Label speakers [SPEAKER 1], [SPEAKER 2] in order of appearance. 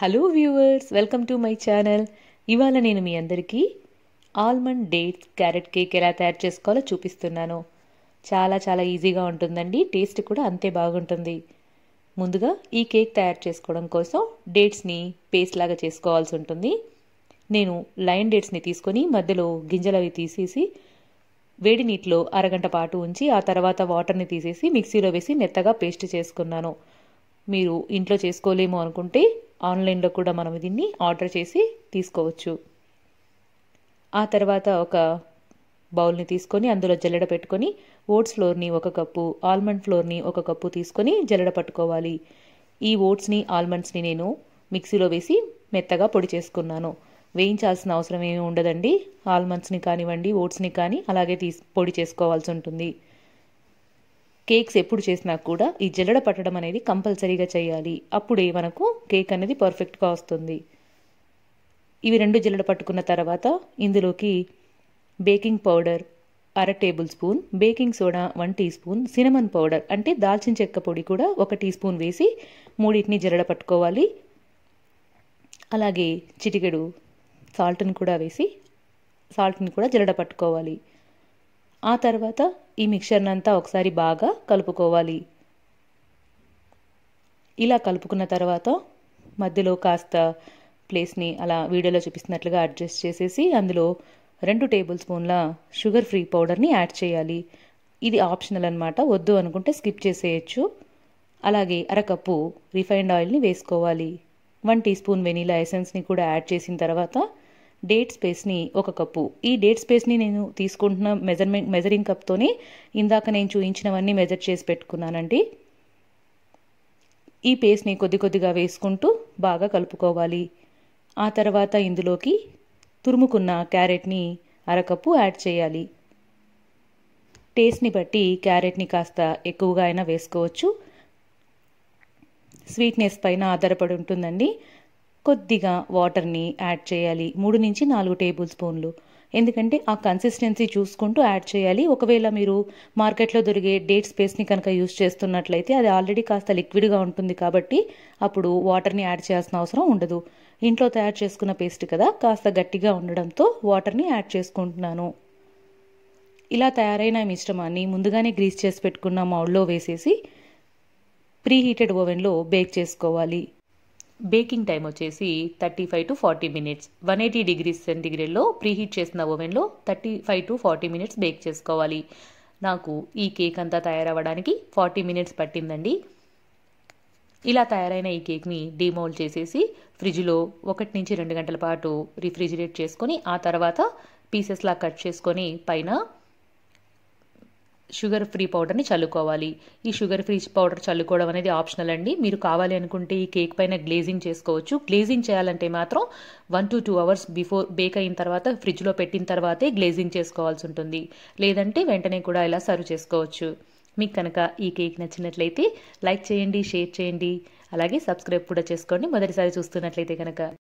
[SPEAKER 1] hello viewers welcome to my channel ఇవాళ నేను మీ అందరికీ ఆల్మండ్ డేట్స్ క్యారెట్ కేక్ ఎలా తయారు చేసుకోవాలో చూపిస్తున్నాను చాలా చాలా ఈజీగా ఉంటుందండి టేస్ట్ కూడా అంతే బాగుంటుంది ముందుగా ఈ కేక్ తయారు చేసుకోవడం కోసం డేట్స్ని పేస్ట్ లాగా చేసుకోవాల్సి ఉంటుంది నేను లైన్ డేట్స్ని తీసుకొని మధ్యలో గింజలు అవి తీసేసి వేడి నీటిలో అరగంట పాటు ఉంచి ఆ తర్వాత వాటర్ని తీసేసి మిక్సీలో వేసి మెత్తగా పేస్ట్ చేసుకున్నాను మీరు ఇంట్లో చేసుకోలేము అనుకుంటే ఆన్లైన్లో కూడా మనం దీన్ని ఆర్డర్ చేసి తీసుకోవచ్చు ఆ తర్వాత ఒక బౌల్ని తీసుకొని అందులో జల్లెడ పెట్టుకొని ఓట్స్ ఫ్లోర్ని ఒక కప్పు ఆల్మండ్ ఫ్లోర్ని ఒక కప్పు తీసుకొని జల్లెడ పట్టుకోవాలి ఈ ఓట్స్ని ఆల్మండ్స్ని నేను మిక్సీలో వేసి మెత్తగా పొడి చేసుకున్నాను వేయించాల్సిన అవసరం ఏమి ఉండదండి ఆల్మండ్స్ని కానివ్వండి ఓట్స్ని కానీ అలాగే తీసి పొడి చేసుకోవాల్సి ఉంటుంది కేక్స్ ఎప్పుడు చేసినా కూడా ఈ జల్లడ పట్టడం అనేది కంపల్సరీగా చేయాలి అప్పుడే మనకు కేక్ అనేది పర్ఫెక్ట్గా వస్తుంది ఇవి రెండు జల్లడ పట్టుకున్న తర్వాత ఇందులోకి బేకింగ్ పౌడర్ అర tablespoon baking soda one teaspoon cinnamon powder అంటే దాల్చిన చెక్క పొడి కూడా ఒక టీ స్పూన్ వేసి మూడింటిని జల్లడ పట్టుకోవాలి అలాగే చిటికెడు సాల్ట్ని కూడా వేసి సాల్ట్ని కూడా జల్లడ పట్టుకోవాలి ఆ తర్వాత ఈ మిక్చర్ని అంతా ఒకసారి బాగా కలుపుకోవాలి ఇలా కలుపుకున్న తర్వాత మధ్యలో కాస్త ప్లేస్ని అలా వీడియోలో చూపిస్తున్నట్లుగా అడ్జస్ట్ చేసేసి అందులో రెండు టేబుల్ స్పూన్ల షుగర్ ఫ్రీ పౌడర్ని యాడ్ చేయాలి ఇది ఆప్షనల్ అనమాట వద్దు అనుకుంటే స్కిప్ చేసేయచ్చు అలాగే అరకప్పు రిఫైన్డ్ ఆయిల్ని వేసుకోవాలి వన్ టీ స్పూన్ వెనీలా ఎసెన్స్ని కూడా యాడ్ చేసిన తర్వాత డేట్ స్పేస్ని ఒక కప్పు ఈ డేట్ స్పేస్ని నేను తీసుకుంటున్న మెజర్మెంట్ మెజరింగ్ కప్తోని ఇందాక నేను చూపించినవన్నీ మెజర్ చేసి పెట్టుకున్నానండి ఈ పేస్ట్ని కొద్ది కొద్దిగా వేసుకుంటూ బాగా కలుపుకోవాలి ఆ తర్వాత ఇందులోకి తురుముకున్న క్యారెట్ని అరకప్పు యాడ్ చేయాలి టేస్ట్ని బట్టి క్యారెట్ని కాస్త ఎక్కువగా అయినా వేసుకోవచ్చు స్వీట్నెస్ పైన ఆధారపడి ఉంటుందండి కొద్దిగా వాటర్ని యాడ్ చేయాలి మూడు నుంచి నాలుగు టేబుల్ స్పూన్లు ఎందుకంటే ఆ కన్సిస్టెన్సీ చూసుకుంటూ యాడ్ చేయాలి ఒకవేళ మీరు మార్కెట్లో దొరికే డేట్ స్పేస్ని కనుక యూజ్ చేస్తున్నట్లయితే అది ఆల్రెడీ కాస్త లిక్విడ్గా ఉంటుంది కాబట్టి అప్పుడు వాటర్ని యాడ్ చేయాల్సిన అవసరం ఉండదు ఇంట్లో తయారు చేసుకున్న పేస్ట్ కదా కాస్త గట్టిగా ఉండడంతో వాటర్ని యాడ్ చేసుకుంటున్నాను ఇలా తయారైన మిశ్రమాన్ని ముందుగానే గ్రీస్ చేసి పెట్టుకున్న మౌల్లో వేసేసి ప్రీహీటెడ్ ఓవెన్లో బేక్ చేసుకోవాలి బేకింగ్ టైం వచ్చేసి thirty five to forty minutes one eighty degrees సెంటిగ్రేడ్లో ప్రీహీట్ చేసిన ఓవెన్లో thirty five to forty minutes bake చేసుకోవాలి నాకు ఈ కేక్ అంతా తయారవ్వడానికి ఫార్టీ మినిట్స్ పట్టిందండి ఇలా తయారైన ఈ కేక్ని డిమోల్ చేసేసి ఫ్రిడ్జ్లో ఒకటి నుంచి రెండు గంటల పాటు రిఫ్రిజిరేట్ చేసుకొని ఆ తర్వాత పీసెస్లా కట్ చేసుకొని పైన షుగర్ ఫ్రీ పౌడర్ని చల్లుకోవాలి ఈ షుగర్ ఫ్రీ పౌడర్ చల్లుకోవడం అనేది ఆప్షనల్ అండి మీరు కావాలి అనుకుంటే ఈ కేక్ పైన గ్లేజింగ్ చేసుకోవచ్చు గ్లేజింగ్ చేయాలంటే మాత్రం one to two hours before bake అయిన తర్వాత ఫ్రిడ్జ్లో పెట్టిన తర్వాతే గ్లేజింగ్ చేసుకోవాల్సి ఉంటుంది లేదంటే వెంటనే కూడా ఇలా సర్వ్ చేసుకోవచ్చు మీకు కనుక ఈ కేక్ నచ్చినట్లయితే లైక్ చేయండి షేర్ చేయండి అలాగే సబ్స్క్రైబ్ కూడా చేసుకోండి మొదటిసారి చూస్తున్నట్లయితే కనుక